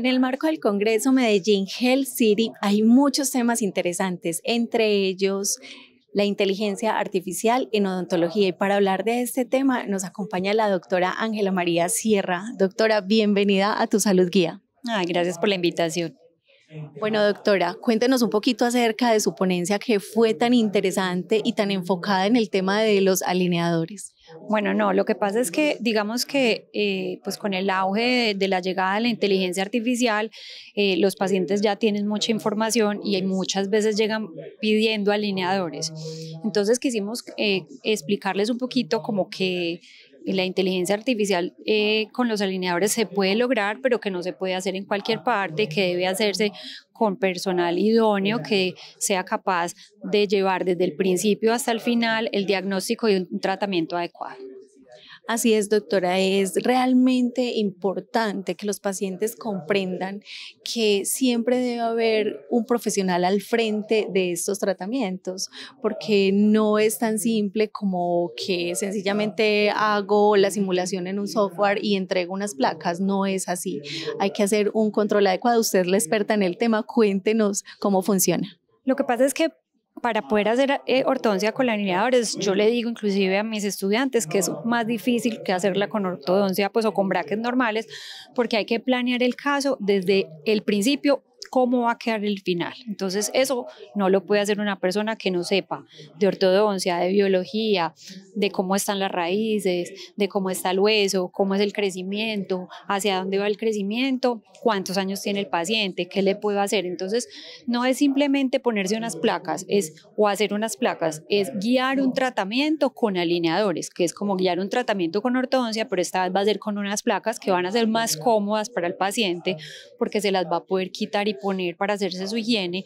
En el marco del Congreso Medellín Health City hay muchos temas interesantes, entre ellos la inteligencia artificial en odontología. Y para hablar de este tema nos acompaña la doctora Ángela María Sierra. Doctora, bienvenida a Tu Salud Guía. gracias por la invitación. Bueno, doctora, cuéntenos un poquito acerca de su ponencia que fue tan interesante y tan enfocada en el tema de los alineadores. Bueno, no, lo que pasa es que digamos que eh, pues con el auge de, la llegada de la inteligencia artificial, eh, los pacientes ya tienen mucha información y muchas veces llegan pidiendo alineadores. Entonces quisimos eh, explicarles un poquito como que la inteligencia artificial eh, con los alineadores se puede lograr, pero que no se puede hacer en cualquier parte, que debe hacerse con personal idóneo que sea capaz de llevar desde el principio hasta el final el diagnóstico y un tratamiento adecuado. Así es, doctora, es realmente importante que los pacientes comprendan que siempre debe haber un profesional al frente de estos tratamientos, porque no es tan simple como que sencillamente hago la simulación en un software y entrego unas placas, no es así. Hay que hacer un control adecuado. Usted es la experta en el tema, cuéntenos cómo funciona. Lo que pasa es que para poder hacer eh, ortodoncia con alineadores, yo le digo inclusive a mis estudiantes que es más difícil que hacerla con ortodoncia pues o con brackets normales porque hay que planear el caso desde el principio cómo va a quedar el final. Entonces eso no lo puede hacer una persona que no sepa de ortodoncia, de biología, de cómo están las raíces, de cómo está el hueso, cómo es el crecimiento, hacia dónde va el crecimiento, cuántos años tiene el paciente, qué le puedo hacer. Entonces no es simplemente ponerse unas placas es, o hacer unas placas, es guiar un tratamiento con alineadores, que es como guiar un tratamiento con ortodoncia, pero esta vez va a ser con unas placas que van a ser más cómodas para el paciente porque se las va a poder quitar y poner para hacerse su higiene,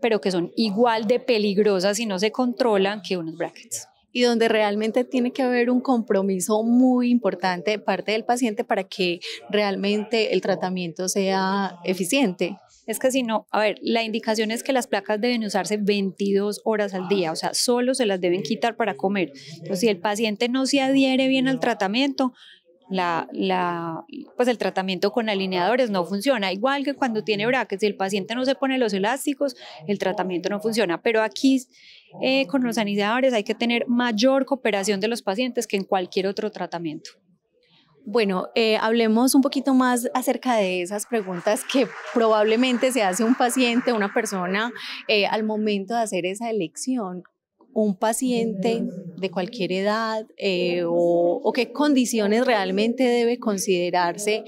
pero que son igual de peligrosas si no se controlan que unos brackets y donde realmente tiene que haber un compromiso muy importante de parte del paciente para que realmente el tratamiento sea eficiente. Es que si no, a ver, la indicación es que las placas deben usarse 22 horas al día, o sea, solo se las deben quitar para comer. Entonces, si el paciente no se adhiere bien al tratamiento, la, pues el tratamiento con alineadores no funciona. Igual que cuando tiene brackets, si el paciente no se pone los elásticos, el tratamiento no funciona. Pero aquí eh, con los alineadores hay que tener mayor cooperación de los pacientes que en cualquier otro tratamiento. Bueno, eh, hablemos un poquito más acerca de esas preguntas que probablemente se hace un paciente, una persona, eh, al momento de hacer esa elección un paciente de cualquier edad eh, o, o, qué condiciones realmente debe considerarse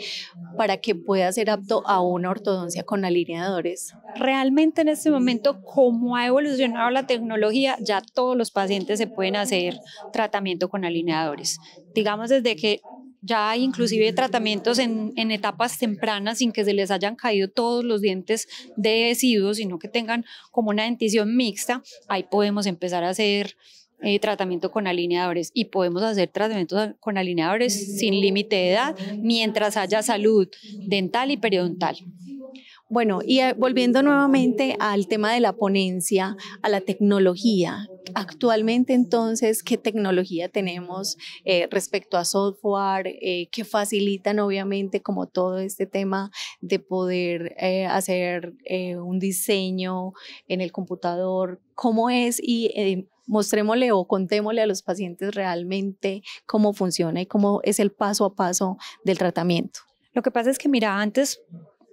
para que pueda ser apto a una ortodoncia con alineadores? Realmente en este momento, como ha evolucionado la tecnología, ya todos los pacientes se pueden hacer tratamiento con alineadores. Digamos desde que ya hay inclusive tratamientos en, etapas tempranas sin que se les hayan caído todos los dientes de deciduos, sino que tengan como una dentición mixta. Ahí podemos empezar a hacer eh, tratamiento con alineadores y podemos hacer tratamientos con alineadores sin límite de edad mientras haya salud dental y periodontal. Bueno, y eh, volviendo nuevamente al tema de la ponencia, a la tecnología. Actualmente entonces, ¿qué tecnología tenemos eh, respecto a software eh, que facilitan obviamente como todo este tema de poder hacer un diseño en el computador? ¿Cómo es? Y mostrémosle o contémosle a los pacientes realmente cómo funciona y cómo es el paso a paso del tratamiento. Lo que pasa es que, mira, antes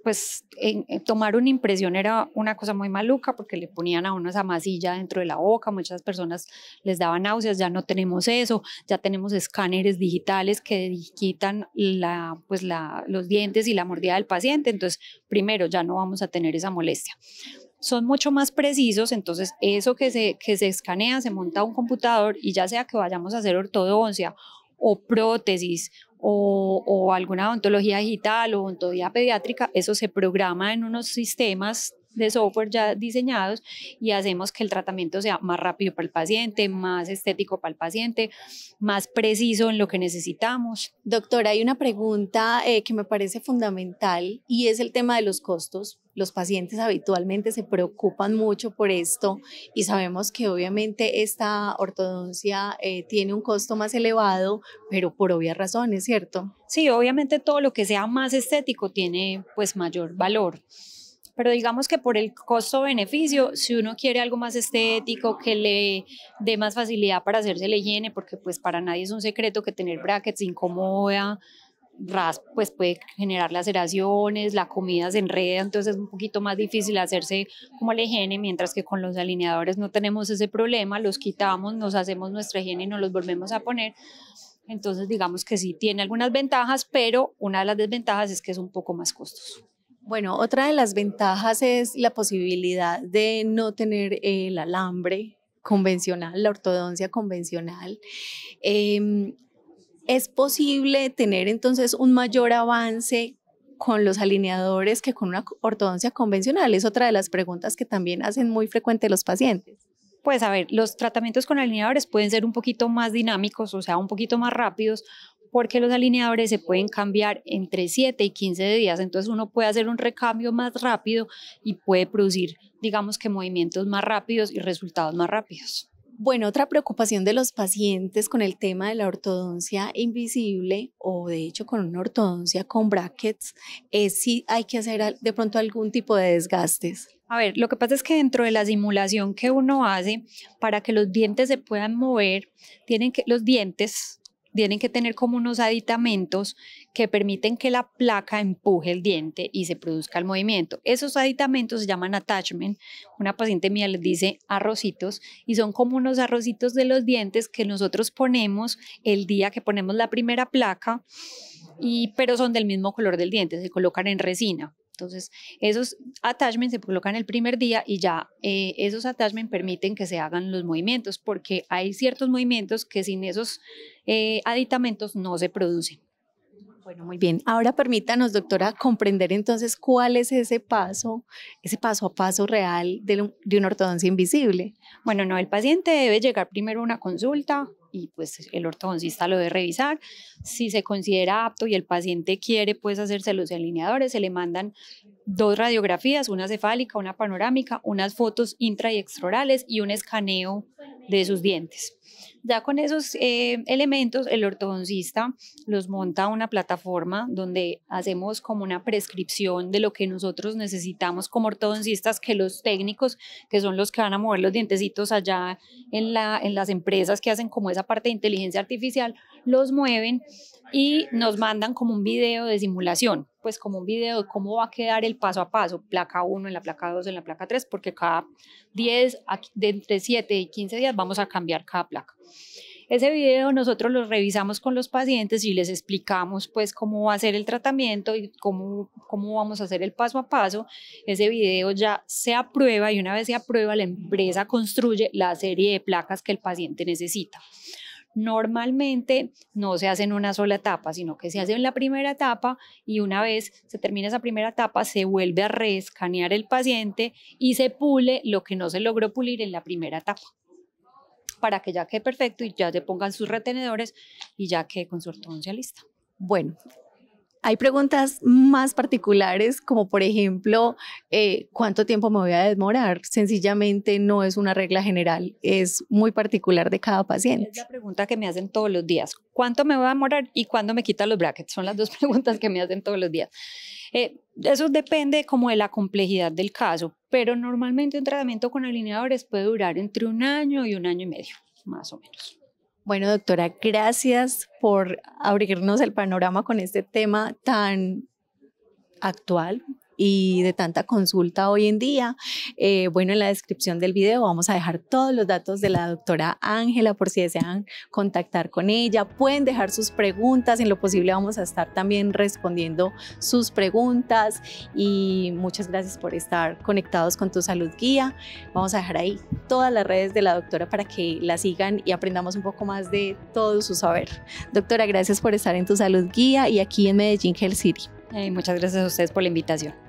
pues en, eh, tomar una impresión era una cosa muy maluca porque le ponían a uno esa masilla dentro de la boca, muchas personas les daban náuseas, ya no tenemos eso, ya tenemos escáneres digitales que quitan la, pues los dientes y la mordida del paciente, entonces primero ya no vamos a tener esa molestia son mucho más precisos, entonces eso que se, que se escanea se monta a un computador y ya sea que vayamos a hacer ortodoncia o prótesis o, alguna odontología digital o odontología pediátrica, eso se programa en unos sistemas de software ya diseñados y hacemos que el tratamiento sea más rápido para el paciente, más estético para el paciente, más preciso en lo que necesitamos. Doctora, hay una pregunta eh, que me parece fundamental y es el tema de los costos. Los pacientes habitualmente se preocupan mucho por esto y sabemos que obviamente esta ortodoncia eh, tiene un costo más elevado, pero por obvias razones, ¿cierto? Sí, obviamente todo lo que sea más estético tiene pues mayor valor pero digamos que por el costo-beneficio, si uno quiere algo más estético, que le dé más facilidad para hacerse la higiene, porque pues para nadie es un secreto que tener brackets incomoda, ras, pues puede generar laceraciones, la comida se enreda, entonces es un poquito más difícil hacerse como la higiene, mientras que con los alineadores no tenemos ese problema, los quitamos, nos hacemos nuestra higiene y nos los volvemos a poner. Entonces digamos que sí tiene algunas ventajas, pero una de las desventajas es que es un poco más costoso. Bueno, otra de las ventajas es la posibilidad de no tener el alambre convencional, la ortodoncia convencional. Em, es posible tener entonces un mayor avance con los alineadores que con una ortodoncia convencional. Es otra de las preguntas que también hacen muy frecuente los pacientes. Pues a ver, los tratamientos con alineadores pueden ser un poquito más dinámicos, o sea, un poquito más rápidos, porque los alineadores se pueden cambiar entre 7 y 15 días, entonces uno puede hacer un recambio más rápido y puede producir, digamos que movimientos más rápidos y resultados más rápidos. Bueno, otra preocupación de los pacientes con el tema de la ortodoncia invisible o de hecho con una ortodoncia con brackets es si hay que hacer de pronto algún tipo de desgastes. A ver, lo que pasa es que dentro de la simulación que uno hace para que los dientes se puedan mover, tienen que los dientes tienen que tener como unos aditamentos que permiten que la placa empuje el diente y se produzca el movimiento. Esos aditamentos se llaman attachment. Una paciente mía les dice arrocitos y son como unos arrocitos de los dientes que nosotros ponemos el día que ponemos la primera placa, y, pero son del mismo color del diente, se colocan en resina. Entonces, esos attachments se colocan el primer día y ya eh, esos attachments permiten que se hagan los movimientos, porque hay ciertos movimientos que sin esos eh, aditamentos no se producen. Bueno, muy bien. Ahora permítanos, doctora, comprender entonces cuál es ese paso, ese paso a paso real de, de una ortodoncia invisible. Bueno, no, el paciente debe llegar primero a una consulta, y pues el ortodoncista lo debe revisar. Si se considera apto y el paciente quiere pues hacerse los alineadores, se le mandan dos radiografías, una cefálica, una panorámica, unas fotos intra y y un escaneo de sus dientes. Ya con esos eh, elementos, el ortodoncista los monta a una plataforma donde hacemos como una prescripción de lo que nosotros necesitamos como ortodoncistas, que los técnicos, que son los que van a mover los dientecitos allá en, en las empresas que hacen como esa parte de inteligencia artificial, los mueven y nos mandan como un video de simulación pues como un video de cómo va a quedar el paso a paso, placa 1 en la placa 2 en la placa 3, porque cada 10, de entre 7 y 15 días vamos a cambiar cada placa. Ese video nosotros lo revisamos con los pacientes y les explicamos pues cómo va a ser el tratamiento y cómo, cómo vamos a hacer el paso a paso. Ese video ya se aprueba y una vez se aprueba la empresa construye la serie de placas que el paciente necesita normalmente no se hace en una sola etapa, sino que se hace en la primera etapa y una vez se termina esa primera etapa, se vuelve a reescanear el paciente y se pule lo que no se logró pulir en la primera etapa para que ya quede perfecto y ya se pongan sus retenedores y ya quede con su ortodoncia lista. Bueno, hay preguntas más particulares, como por ejemplo, eh, ¿cuánto tiempo me voy a demorar? Sencillamente no es una regla general, es muy particular de cada paciente. Es la pregunta que me hacen todos los días. ¿Cuánto me voy a demorar y cuándo me quita los brackets? Son las dos preguntas que me hacen todos los días. Eh, eso depende como de la complejidad del caso, pero normalmente un tratamiento con alineadores puede durar entre un año y un año y medio, más o menos. Bueno, doctora, gracias por abrirnos el panorama con este tema tan actual, y de tanta consulta hoy en día. Eh, bueno, en la descripción del video vamos a dejar todos los datos de la doctora Ángela por si desean contactar con ella. Pueden dejar sus preguntas, en lo posible vamos a estar también respondiendo sus preguntas y muchas gracias por estar conectados con tu salud guía. Vamos a dejar ahí todas las redes de la doctora para que la sigan y aprendamos un poco más de todo su saber. Doctora, gracias por estar en tu salud guía y aquí en Medellín Health City. muchas gracias a ustedes por la invitación.